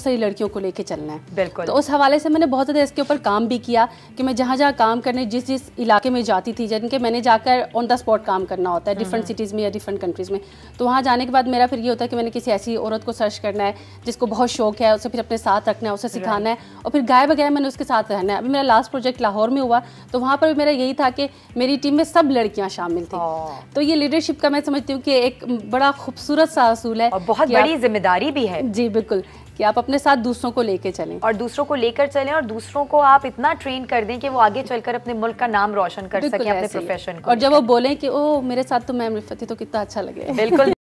सही लड़कियों को लेके चलना है बिल्कुल तो उस हवाले से मैंने बहुत ज़्यादा इसके ऊपर काम भी किया कि मैं जहाँ जहाँ काम करने जिस जिस इलाके में जाती थी जिनके मैंने जाकर ऑन द स्पॉट काम करना होता है डिफरेंट सिटीज़ हम्म। में या डिफरेंट कंट्रीज़ में तो वहाँ जाने के बाद मेरा फिर ये होता है कि मैंने किसी ऐसी औरत को सर्च करना है जिसको बहुत शौक है उसे फिर अपने साथ रखना है उसे सिखाना है और फिर गाय बगैर मैंने उसके साथ रहना है अभी मेरा लास्ट प्रोजेक्ट लाहौर में हुआ तो वहाँ पर मेरा यही था कि मेरी टीम में सब लड़कियाँ शामिल थी हाँ। तो ये लीडरशिप का मैं समझती हूँ कि एक बड़ा खूबसूरत सा असूल है बहुत बड़ी जिम्मेदारी भी है जी बिल्कुल कि आप अपने साथ दूसरों को लेके चलें और दूसरों को लेकर चलें और दूसरों को आप इतना ट्रेन कर दें कि वो आगे चलकर अपने मुल्क का नाम रोशन कर सकें अपने प्रोफेशन को और जब वो बोलें कि ओ मेरे साथ तो मैम रिफती तो कितना अच्छा लगे बिल्कुल